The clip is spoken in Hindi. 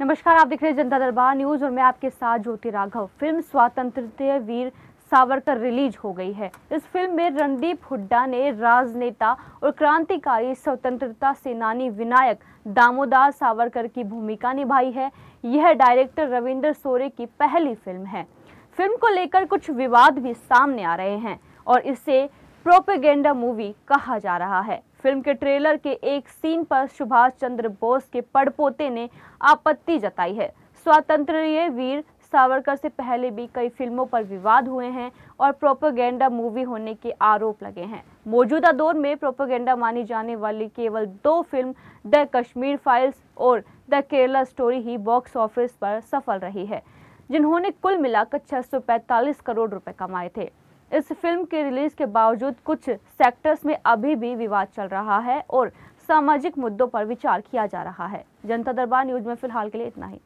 नमस्कार आप देख रहे हैं जनता दरबार न्यूज और मैं आपके साथ ज्योति राघव फिल्म स्वतंत्र वीर सावरकर रिलीज हो गई है इस फिल्म में रणदीप हुड्डा ने राजनेता और क्रांतिकारी स्वतंत्रता सेनानी विनायक दामोदर सावरकर की भूमिका निभाई है यह डायरेक्टर रविंद्र सोरे की पहली फिल्म है फिल्म को लेकर कुछ विवाद भी सामने आ रहे हैं और इससे प्रोपेगेंडा मूवी कहा जा रहा है फिल्म के ट्रेलर के एक सीन पर सुभाष चंद्र बोस के पड़पोते ने आपत्ति जताई है स्वतंत्र वीर सावरकर से पहले भी कई फिल्मों पर विवाद हुए हैं और प्रोपोगेंडा मूवी होने के आरोप लगे हैं मौजूदा दौर में प्रोपोगेंडा मानी जाने वाली केवल दो फिल्म द कश्मीर फाइल्स और द केरला स्टोरी ही बॉक्स ऑफिस पर सफल रही है जिन्होंने कुल मिलाकर 645 करोड़ रुपए कमाए थे इस फिल्म के रिलीज के बावजूद कुछ सेक्टर्स में अभी भी विवाद चल रहा है और सामाजिक मुद्दों पर विचार किया जा रहा है जनता दरबार न्यूज में फिलहाल के लिए इतना ही